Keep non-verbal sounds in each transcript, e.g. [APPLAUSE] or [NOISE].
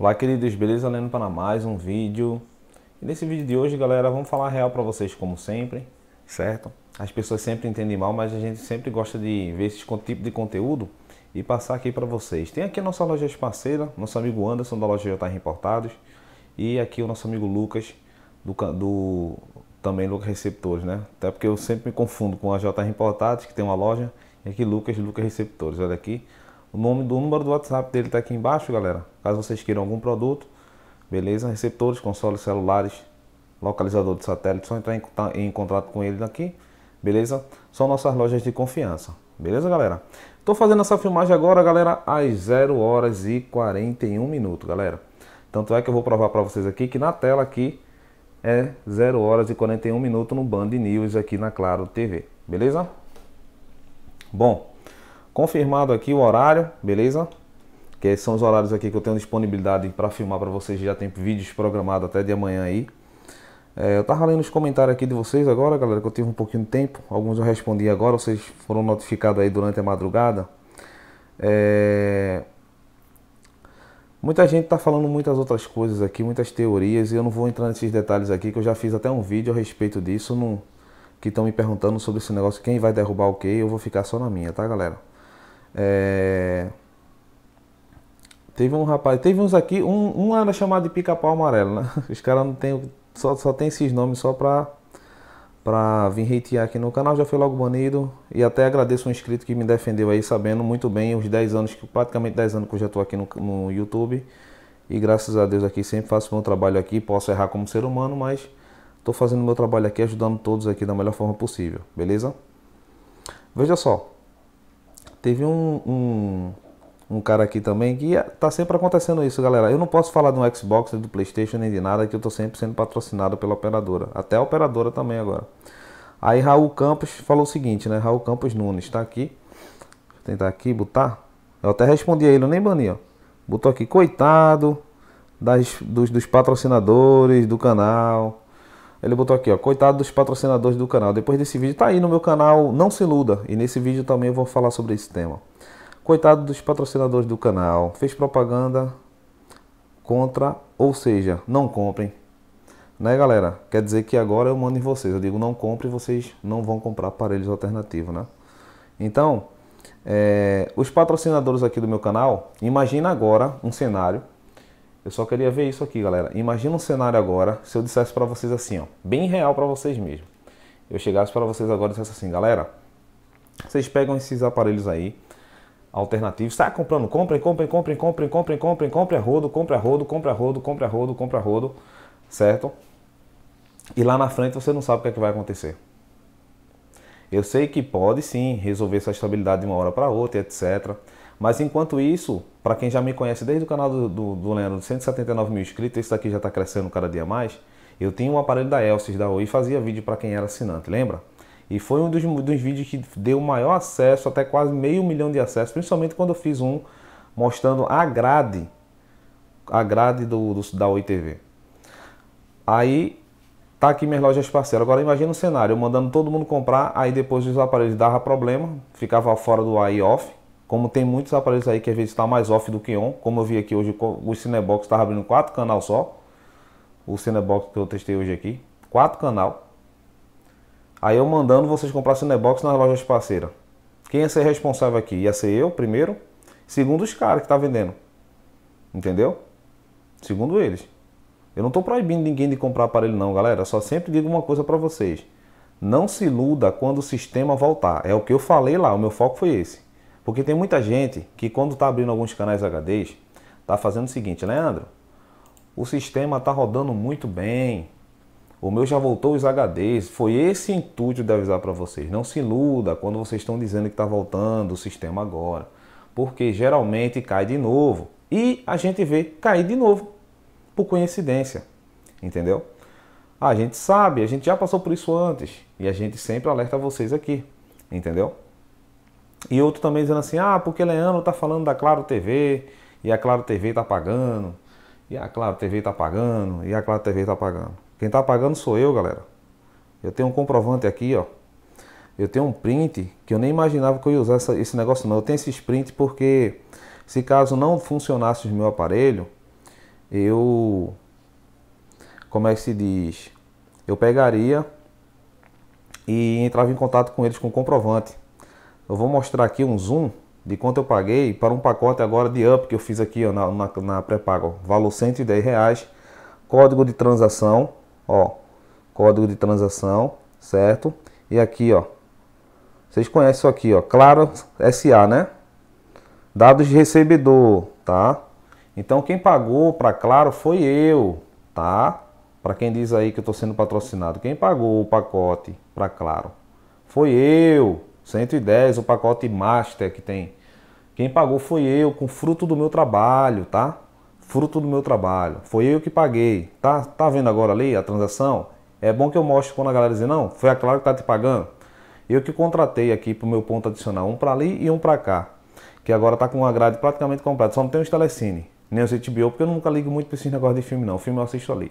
Olá queridos, beleza? Lendo para mais um vídeo. E nesse vídeo de hoje, galera, vamos falar real para vocês como sempre, certo? As pessoas sempre entendem mal, mas a gente sempre gosta de ver esse tipo de conteúdo e passar aqui para vocês. Tem aqui a nossa loja parceira, nosso amigo Anderson da loja JR Importados e aqui o nosso amigo Lucas do, do também Lucas Receptores, né? Até porque eu sempre me confundo com a JR Importados, que tem uma loja, e aqui Lucas, Lucas Receptores, olha aqui o nome do número do WhatsApp dele está aqui embaixo, galera. Caso vocês queiram algum produto, beleza? Receptores, consoles, celulares, localizador de satélite, só entrar em, em contato com ele aqui, beleza? São nossas lojas de confiança, beleza, galera? Estou fazendo essa filmagem agora, galera, às 0 horas e 41 minutos, galera. Tanto é que eu vou provar para vocês aqui que na tela aqui é 0 horas e 41 minutos no Band News aqui na Claro TV, beleza? Bom, confirmado aqui o horário, beleza? Que são os horários aqui que eu tenho disponibilidade para filmar para vocês. Já tem vídeos programados até de amanhã aí. É, eu tava lendo os comentários aqui de vocês agora, galera, que eu tive um pouquinho de tempo. Alguns eu respondi agora, vocês foram notificados aí durante a madrugada. É... Muita gente está falando muitas outras coisas aqui, muitas teorias, e eu não vou entrar nesses detalhes aqui, que eu já fiz até um vídeo a respeito disso, no... que estão me perguntando sobre esse negócio, quem vai derrubar o quê, eu vou ficar só na minha, tá, galera? É... Teve um rapaz, teve uns aqui, um, um era chamado de pica-pau amarelo, né? [LAUGHS] Os caras não tem, só, só tem esses nomes só pra, pra vir hatear aqui no canal, já foi logo banido. E até agradeço um inscrito que me defendeu aí, sabendo muito bem os 10 anos, praticamente 10 anos que eu já tô aqui no, no YouTube. E graças a Deus aqui sempre faço meu trabalho aqui, posso errar como ser humano, mas estou fazendo meu trabalho aqui, ajudando todos aqui da melhor forma possível, beleza? Veja só, Teve um, um, um, cara aqui também que tá sempre acontecendo isso, galera. Eu não posso falar do Xbox, do PlayStation, nem de nada, que eu tô sempre sendo patrocinado pela operadora. Até a operadora também agora. Aí Raul Campos falou o seguinte, né? Raul Campos Nunes tá aqui. Vou tentar aqui botar. Eu até respondi a ele, eu nem bani, ó. Botou aqui, coitado das, dos, dos patrocinadores do canal ele botou aqui, ó, coitado dos patrocinadores do canal. Depois desse vídeo, tá aí no meu canal, não se iluda. E nesse vídeo também eu vou falar sobre esse tema. Coitado dos patrocinadores do canal. Fez propaganda contra, ou seja, não comprem. Né, galera? Quer dizer que agora eu mando em vocês. Eu digo não comprem, vocês não vão comprar aparelhos alternativos, né? Então, é, os patrocinadores aqui do meu canal, imagina agora um cenário eu só queria ver isso aqui, galera. Imagina um cenário agora, se eu dissesse para vocês assim, ó, bem real para vocês mesmo. Eu chegasse para vocês agora e dissesse assim, galera, vocês pegam esses aparelhos aí, alternativos, sai tá comprando, comprem, comprem, comprem, comprem, comprem, comprem, comprem a rodo, comprem a rodo, comprem a rodo, comprem a rodo, comprem a rodo, certo? E lá na frente você não sabe o que, é que vai acontecer. Eu sei que pode sim resolver sua estabilidade de uma hora para outra, etc. Mas enquanto isso, para quem já me conhece desde o canal do, do, do Leandro, 179 mil inscritos, isso daqui já está crescendo cada dia mais. Eu tinha um aparelho da Elsys da Oi e fazia vídeo para quem era assinante, lembra? E foi um dos, dos vídeos que deu maior acesso, até quase meio milhão de acessos, principalmente quando eu fiz um mostrando a grade, a grade do, do da Oi TV. Aí tá aqui minhas lojas parceiras. Agora imagina o cenário, eu mandando todo mundo comprar, aí depois os aparelhos dava problema, ficava fora do ar off. Como tem muitos aparelhos aí que às vezes está mais off do que on, como eu vi aqui hoje, o Cinebox estava abrindo quatro canal só. O Cinebox que eu testei hoje aqui, quatro canal. Aí eu mandando vocês comprar Cinebox nas lojas parceiras. Quem ia ser responsável aqui? Ia ser eu primeiro, segundo os caras que está vendendo. Entendeu? Segundo eles. Eu não estou proibindo ninguém de comprar aparelho não, galera. só sempre digo uma coisa para vocês. Não se iluda quando o sistema voltar. É o que eu falei lá, o meu foco foi esse. Porque tem muita gente que quando está abrindo alguns canais HD, está fazendo o seguinte, Leandro, o sistema está rodando muito bem, o meu já voltou os HDs. Foi esse intuito de avisar para vocês. Não se iluda quando vocês estão dizendo que está voltando o sistema agora. Porque geralmente cai de novo. E a gente vê cair de novo. Por coincidência. Entendeu? A gente sabe, a gente já passou por isso antes. E a gente sempre alerta vocês aqui. Entendeu? E outro também dizendo assim, ah, porque Leandro tá falando da Claro TV, e a Claro TV tá pagando, e a Claro TV tá pagando, e a Claro TV tá pagando. Quem tá pagando sou eu, galera. Eu tenho um comprovante aqui, ó. Eu tenho um print que eu nem imaginava que eu ia usar essa, esse negócio não. Eu tenho esses prints porque se caso não funcionasse o meu aparelho, eu como é que se diz? Eu pegaria e entrava em contato com eles com comprovante. Eu vou mostrar aqui um zoom de quanto eu paguei para um pacote agora de up que eu fiz aqui ó, na, na, na pré-pago. Valor 110 reais. Código de transação, ó. Código de transação, certo? E aqui, ó. Vocês conhecem isso aqui, ó. Claro SA, né? Dados de recebedor, tá? Então quem pagou para Claro foi eu, tá? Para quem diz aí que eu estou sendo patrocinado, quem pagou o pacote para Claro foi eu, 110, o pacote Master que tem. Quem pagou foi eu, com fruto do meu trabalho, tá? Fruto do meu trabalho. Foi eu que paguei. Tá, tá vendo agora ali a transação? É bom que eu mostre quando a galera dizer não, foi a Claro que tá te pagando. Eu que contratei aqui pro meu ponto adicional, um para ali e um para cá. Que agora tá com a grade praticamente completa. Só não tem o Telecine, nem o HBO, porque eu nunca ligo muito pra esse negócio de filme não. O filme eu assisto ali.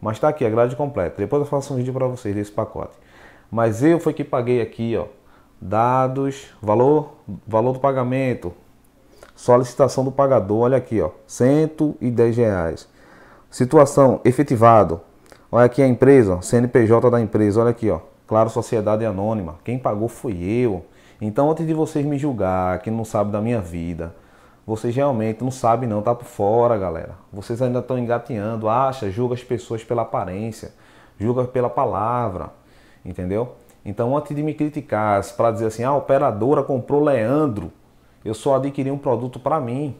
Mas tá aqui a grade completa. Depois eu faço um vídeo para vocês desse pacote. Mas eu foi que paguei aqui, ó dados, valor, valor do pagamento, solicitação do pagador, olha aqui, ó, 110 reais. Situação, efetivado, olha aqui a empresa, CNPJ da empresa, olha aqui, ó, claro, sociedade anônima, quem pagou foi eu. Então, antes de vocês me julgar, que não sabe da minha vida, vocês realmente não sabem não, tá por fora, galera. Vocês ainda estão engateando, acha, julga as pessoas pela aparência, julga pela palavra, entendeu? Então, antes de me criticar, para dizer assim, ah, a operadora comprou Leandro, eu só adquiri um produto para mim.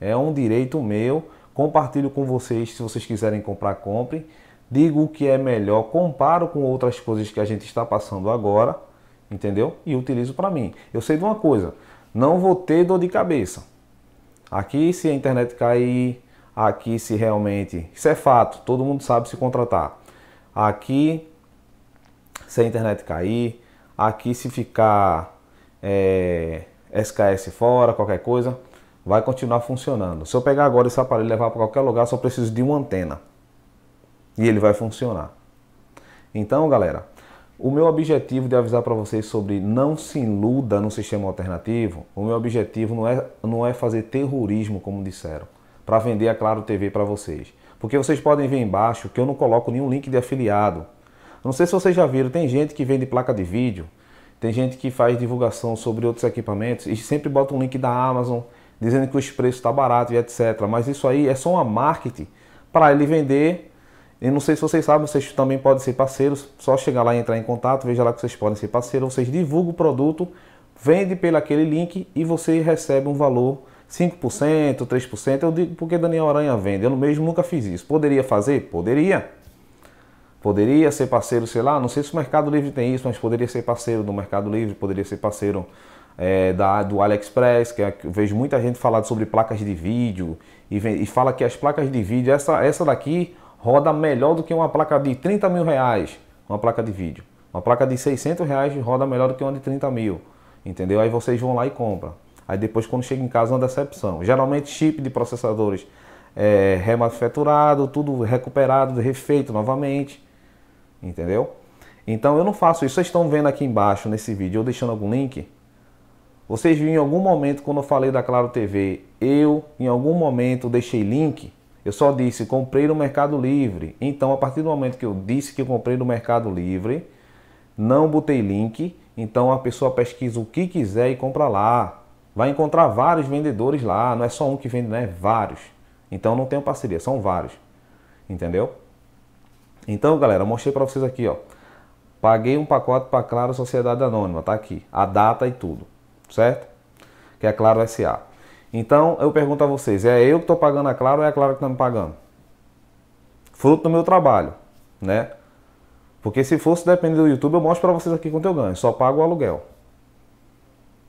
É um direito meu. Compartilho com vocês, se vocês quiserem comprar, compre. Digo o que é melhor, comparo com outras coisas que a gente está passando agora, entendeu? E utilizo para mim. Eu sei de uma coisa, não vou ter dor de cabeça. Aqui, se a internet cair, aqui, se realmente. Isso é fato, todo mundo sabe se contratar. Aqui, se a internet cair, aqui se ficar é, SKS fora, qualquer coisa, vai continuar funcionando. Se eu pegar agora esse aparelho e levar para qualquer lugar, só preciso de uma antena e ele vai funcionar. Então, galera, o meu objetivo de avisar para vocês sobre não se iluda no sistema alternativo, o meu objetivo não é, não é fazer terrorismo, como disseram, para vender a Claro TV para vocês. Porque vocês podem ver embaixo que eu não coloco nenhum link de afiliado não sei se vocês já viram, tem gente que vende placa de vídeo, tem gente que faz divulgação sobre outros equipamentos e sempre bota um link da Amazon dizendo que os preços está barato e etc. Mas isso aí é só uma marketing para ele vender. E não sei se vocês sabem, vocês também podem ser parceiros. Só chegar lá e entrar em contato, veja lá que vocês podem ser parceiros. Vocês divulgam o produto, vende pelo aquele link e você recebe um valor 5%, 3%. Eu digo porque Daniel Aranha vende. Eu mesmo nunca fiz isso. Poderia fazer? Poderia poderia ser parceiro, sei lá, não sei se o Mercado Livre tem isso, mas poderia ser parceiro do Mercado Livre, poderia ser parceiro é, da, do AliExpress, que é, eu vejo muita gente falando sobre placas de vídeo e, vem, e fala que as placas de vídeo, essa, essa daqui roda melhor do que uma placa de 30 mil reais, uma placa de vídeo. Uma placa de 600 reais roda melhor do que uma de 30 mil, entendeu? Aí vocês vão lá e compram. Aí depois quando chega em casa é uma decepção. Geralmente chip de processadores é, remanufaturado, tudo recuperado, refeito novamente entendeu? Então eu não faço isso. Vocês estão vendo aqui embaixo nesse vídeo, ou deixando algum link. Vocês viram em algum momento quando eu falei da Claro TV, eu em algum momento deixei link. Eu só disse comprei no Mercado Livre. Então a partir do momento que eu disse que eu comprei no Mercado Livre, não botei link. Então a pessoa pesquisa o que quiser e compra lá. Vai encontrar vários vendedores lá. Não é só um que vende, né? Vários. Então não tenho parceria, são vários. Entendeu? Então, galera, mostrei para vocês aqui, ó. Paguei um pacote para Claro Sociedade Anônima, tá aqui, a data e tudo, certo? Que é Claro SA. Então, eu pergunto a vocês, é eu que estou pagando a Claro ou é a Claro que está me pagando? Fruto do meu trabalho, né? Porque se fosse depender do YouTube, eu mostro para vocês aqui quanto eu ganho, só pago o aluguel.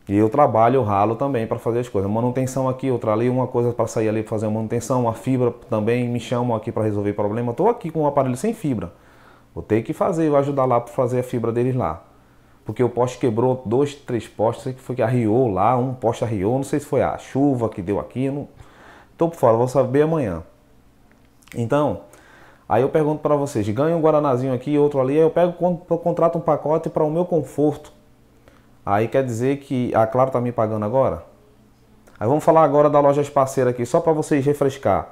E eu trabalho, eu ralo também para fazer as coisas. Manutenção aqui, outra ali, uma coisa para sair ali para fazer a manutenção, a fibra também, me chamam aqui para resolver problema. Estou aqui com um aparelho sem fibra. Vou ter que fazer, vou ajudar lá para fazer a fibra deles lá. Porque o poste quebrou dois, três postes, sei que foi que arriou lá, um poste arriou, não sei se foi a chuva que deu aqui, não. Tô por fora, vou saber amanhã. Então, Aí eu pergunto para vocês, ganho um guaranazinho aqui, outro ali, aí eu pego, contrato um pacote para o meu conforto. Aí quer dizer que a Claro está me pagando agora? Aí vamos falar agora da loja parceira aqui, só para vocês refrescar.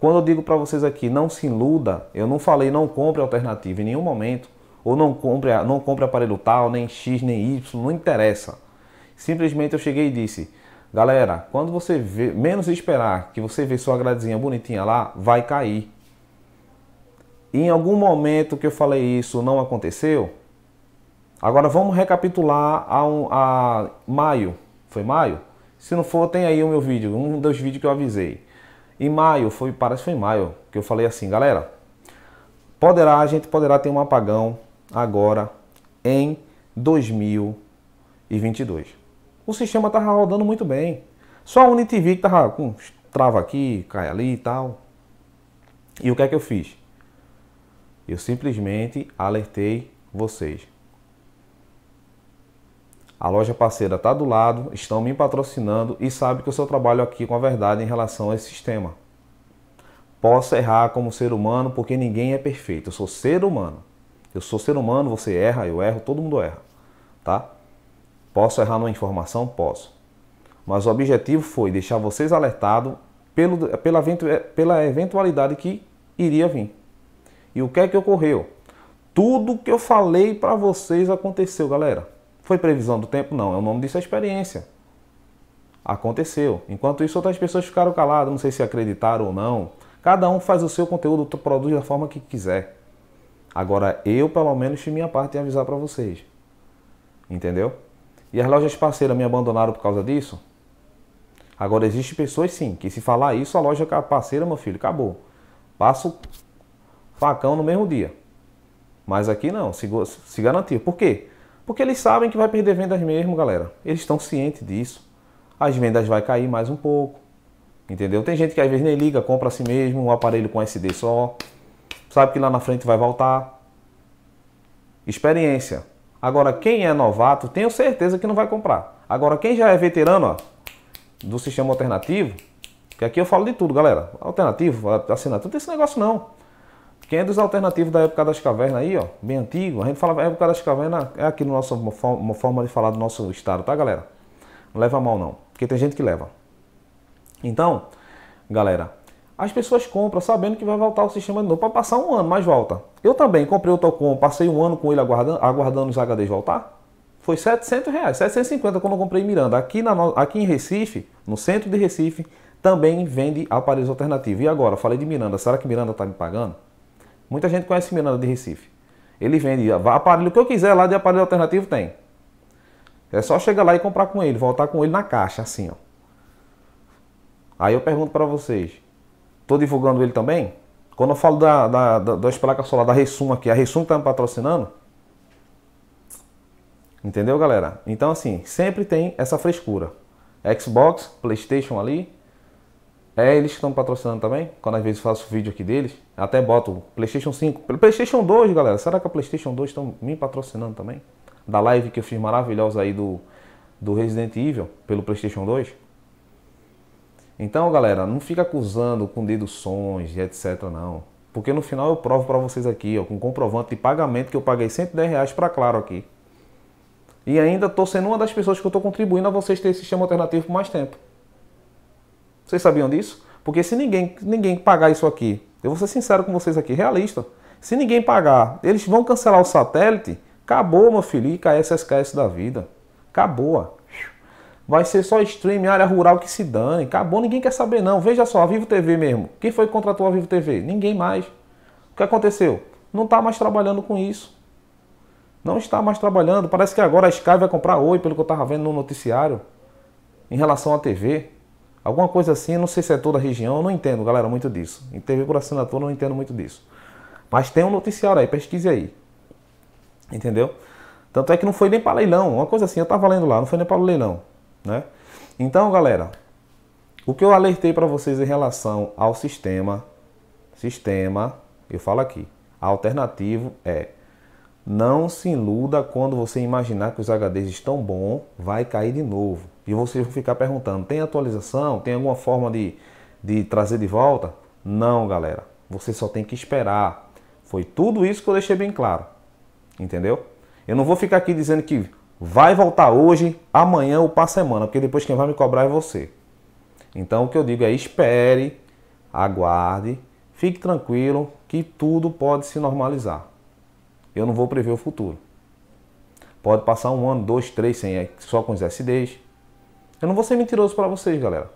Quando eu digo para vocês aqui, não se iluda, eu não falei não compre alternativa em nenhum momento, ou não compre, não compre aparelho tal, nem X, nem Y, não interessa. Simplesmente eu cheguei e disse, galera, quando você vê, menos esperar que você vê sua gradezinha bonitinha lá, vai cair. E em algum momento que eu falei isso não aconteceu, Agora vamos recapitular a, um, a maio. Foi maio? Se não for, tem aí o meu vídeo, um dos vídeos que eu avisei. Em maio, foi, parece que foi em maio, que eu falei assim, galera, poderá, a gente poderá ter um apagão agora em 2022. O sistema tá rodando muito bem. Só a UniTV que tava com trava aqui, cai ali e tal. E o que é que eu fiz? Eu simplesmente alertei vocês. A loja parceira está do lado, estão me patrocinando e sabe que eu só trabalho aqui com a verdade em relação a esse sistema. Posso errar como ser humano porque ninguém é perfeito. Eu sou ser humano. Eu sou ser humano, você erra, eu erro, todo mundo erra, tá? Posso errar numa informação? Posso. Mas o objetivo foi deixar vocês alertados pela, eh, pela eventualidade que iria vir. E o que é que ocorreu? Tudo que eu falei para vocês aconteceu, galera. Foi previsão do tempo? Não. É o nome disso é experiência. Aconteceu. Enquanto isso, outras pessoas ficaram caladas, não sei se acreditaram ou não. Cada um faz o seu conteúdo, produz da forma que quiser. Agora, eu, pelo menos, fiz minha parte em avisar para vocês. Entendeu? E as lojas parceiras me abandonaram por causa disso? Agora, existem pessoas, sim, que se falar isso, a loja parceira, meu filho, acabou. Passa o facão no mesmo dia. Mas aqui não, se, se garantiu. Por quê? Porque eles sabem que vai perder vendas mesmo, galera. Eles estão cientes disso. As vendas vai cair mais um pouco. Entendeu? Tem gente que às vezes nem liga, compra a si mesmo um aparelho com SD só. Sabe que lá na frente vai voltar. Experiência. Agora, quem é novato, tenho certeza que não vai comprar. Agora, quem já é veterano ó, do sistema alternativo, que aqui eu falo de tudo, galera. Alternativo, assinatura, não tem esse negócio não. Quem é dos alternativos da época das cavernas aí, ó, bem antigo, a gente falava época das cavernas, é aqui no nosso, uma forma de falar do nosso estado, tá galera? Não leva mal não, porque tem gente que leva. Então, galera, as pessoas compram sabendo que vai voltar o sistema de novo para passar um ano, mas volta. Eu também comprei o Tocom, passei um ano com ele aguardando, aguardando os HDs voltar. Foi 700 reais, 750 quando eu comprei em Miranda. Aqui, na, aqui em Recife, no centro de Recife, também vende aparelhos alternativos. E agora, falei de Miranda, será que Miranda está me pagando? Muita gente conhece Miranda de Recife. Ele vende aparelho, o que eu quiser lá de aparelho alternativo tem. É só chegar lá e comprar com ele, voltar com ele na caixa, assim, ó. Aí eu pergunto para vocês, tô divulgando ele também? Quando eu falo da, da, da, das placas solar da Resum aqui, a Resum tá me patrocinando? Entendeu, galera? Então, assim, sempre tem essa frescura. Xbox, Playstation ali, é eles que estão patrocinando também. Quando às vezes faço vídeo aqui deles, até boto PlayStation 5. PlayStation 2, galera. Será que a PlayStation 2 estão me patrocinando também? Da live que eu fiz maravilhosa aí do, do Resident Evil pelo PlayStation 2. Então, galera, não fica acusando com deduções e etc, não. Porque no final eu provo para vocês aqui, ó, com comprovante de pagamento que eu paguei 110 reais para Claro aqui. E ainda tô sendo uma das pessoas que eu tô contribuindo a vocês terem esse sistema alternativo por mais tempo. Vocês sabiam disso? Porque se ninguém, ninguém pagar isso aqui, eu vou ser sincero com vocês aqui, realista. Se ninguém pagar, eles vão cancelar o satélite, acabou, meu filho, IKS, SKS da vida. Acabou. Vai ser só stream, área rural que se dane. Acabou, ninguém quer saber não. Veja só, a Vivo TV mesmo. Quem foi que contratou a Vivo TV? Ninguém mais. O que aconteceu? Não está mais trabalhando com isso. Não está mais trabalhando. Parece que agora a Sky vai comprar Oi, pelo que eu estava vendo no noticiário, em relação à TV. Alguma coisa assim, não sei se é toda a região, eu não entendo, galera, muito disso. Em TV por assinatura, eu não entendo muito disso. Mas tem um noticiário aí, pesquise aí. Entendeu? Tanto é que não foi nem para leilão, uma coisa assim, eu estava lendo lá, não foi nem para o leilão, né? Então, galera, o que eu alertei para vocês em relação ao sistema, sistema, eu falo aqui, alternativo é não se iluda quando você imaginar que os HDs estão bom, vai cair de novo. E vocês vão ficar perguntando: tem atualização? Tem alguma forma de, de trazer de volta? Não, galera. Você só tem que esperar. Foi tudo isso que eu deixei bem claro. Entendeu? Eu não vou ficar aqui dizendo que vai voltar hoje, amanhã ou para semana, porque depois quem vai me cobrar é você. Então o que eu digo é espere, aguarde, fique tranquilo que tudo pode se normalizar eu não vou prever o futuro. Pode passar um ano, dois, três, sem, é, só com os SDs. Eu não vou ser mentiroso para vocês, galera.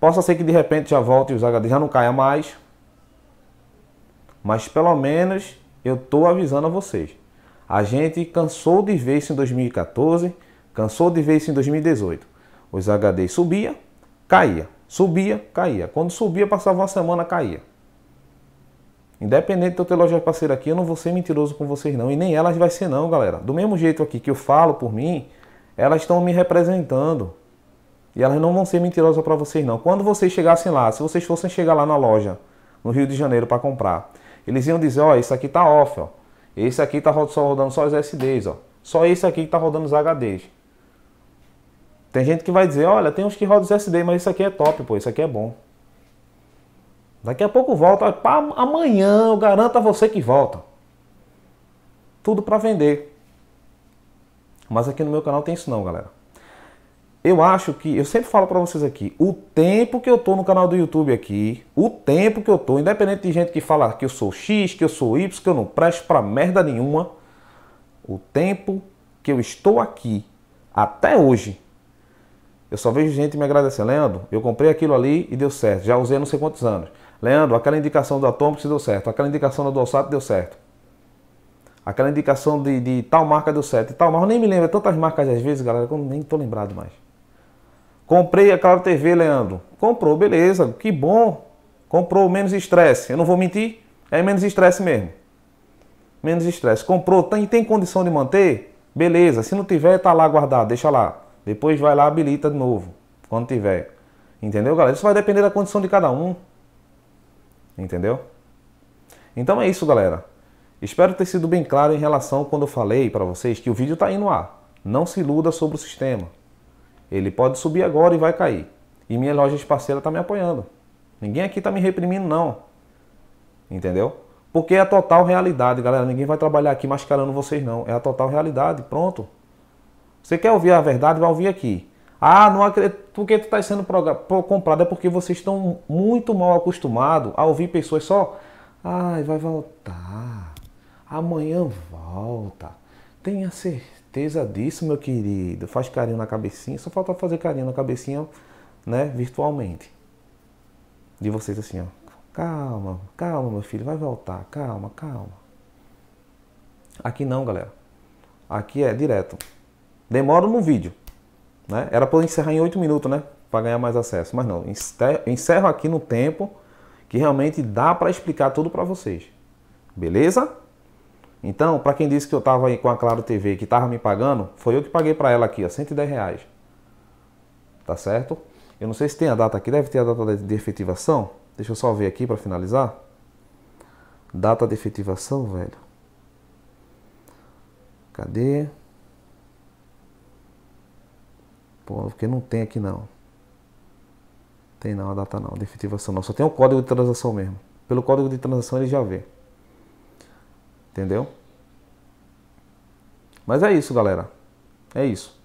Possa ser que de repente já volte e os HDs, já não caia mais. Mas pelo menos eu estou avisando a vocês. A gente cansou de ver isso em 2014, cansou de ver isso em 2018. Os HDs subia, caía, subia, caía. Quando subia, passava uma semana, caía. Independente do teu loja parceira aqui, eu não vou ser mentiroso com vocês não. E nem elas vai ser não, galera. Do mesmo jeito aqui que eu falo por mim, elas estão me representando. E elas não vão ser mentirosas para vocês não. Quando vocês chegassem lá, se vocês fossem chegar lá na loja, no Rio de Janeiro, para comprar, eles iam dizer, ó, isso esse aqui tá off, ó. Esse aqui tá só rodando só os SDs, ó. Só esse aqui que tá rodando os HDs. Tem gente que vai dizer, olha, tem uns que rodam os SD, mas isso aqui é top, pô, isso aqui é bom. Daqui a pouco volta. amanhã eu garanto a você que volta. Tudo para vender. Mas aqui no meu canal tem isso não, galera. Eu acho que, eu sempre falo para vocês aqui, o tempo que eu tô no canal do YouTube aqui, o tempo que eu tô, independente de gente que fala que eu sou X, que eu sou Y, que eu não presto para merda nenhuma, o tempo que eu estou aqui até hoje, eu só vejo gente me agradecendo, Leandro, eu comprei aquilo ali e deu certo, já usei há não sei quantos anos. Leandro, aquela indicação do Atômico deu certo, aquela indicação da Dolsato deu certo. Aquela indicação de, de, tal marca deu certo, e tal marca, eu nem me lembro, é tantas marcas às vezes, galera, que eu nem tô lembrado mais. Comprei a Claro TV, Leandro. Comprou, beleza, que bom. Comprou menos estresse, eu não vou mentir, é menos estresse mesmo. Menos estresse. Comprou, tem, tem condição de manter? Beleza, se não tiver, tá lá guardado, deixa lá. Depois vai lá, habilita de novo, quando tiver. Entendeu, galera? Isso vai depender da condição de cada um. Entendeu? Então é isso, galera. Espero ter sido bem claro em relação quando eu falei para vocês que o vídeo está indo no ar. Não se iluda sobre o sistema. Ele pode subir agora e vai cair. E minha loja parceira está me apoiando. Ninguém aqui está me reprimindo, não. Entendeu? Porque é a total realidade, galera. Ninguém vai trabalhar aqui mascarando vocês, não. É a total realidade. Pronto. Você quer ouvir a verdade? Vai ouvir aqui. Ah, não acredito, porque tu está sendo comprado é porque vocês estão muito mal acostumados a ouvir pessoas só. Ai, vai voltar. Amanhã volta. Tenha certeza disso, meu querido. Faz carinho na cabecinha. Só falta fazer carinho na cabecinha, né? Virtualmente. De vocês assim, ó. Calma, calma, meu filho. Vai voltar. Calma, calma. Aqui não, galera. Aqui é direto. Demora no vídeo. Né? Era para encerrar em 8 minutos, né? Para ganhar mais acesso. Mas não, encerro aqui no tempo que realmente dá para explicar tudo para vocês. Beleza? Então, para quem disse que eu estava aí com a Claro TV que estava me pagando, foi eu que paguei para ela aqui, ó, 110 reais. Tá certo? Eu não sei se tem a data aqui, deve ter a data de efetivação. Deixa eu só ver aqui para finalizar. Data de efetivação, velho. Cadê? Pô, porque não tem aqui não. Tem não a data não, de efetivação não. Só tem o código de transação mesmo. Pelo código de transação ele já vê. Entendeu? Mas é isso, galera. É isso.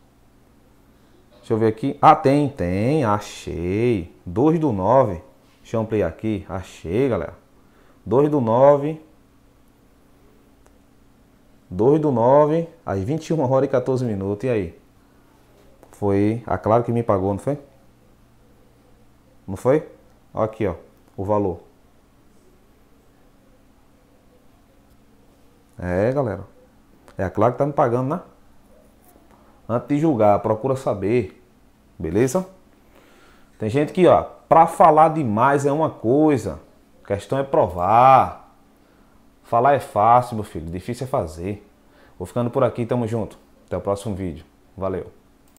Deixa eu ver aqui. Ah, tem, tem. Achei. 2 do 9. Deixa eu ampliar aqui. Achei, galera. 2 do 9. 2 do 9, às 21 horas e 14 minutos. E aí? Foi a Claro que me pagou, não foi? Não foi? Olha Aqui, ó, o valor. É, galera. É a Claro que tá me pagando, né? Antes de julgar, procura saber. Beleza? Tem gente que, ó, pra falar demais é uma coisa, a questão é provar. Falar é fácil, meu filho, difícil é fazer. Vou ficando por aqui, tamo junto. Até o próximo vídeo. Valeu.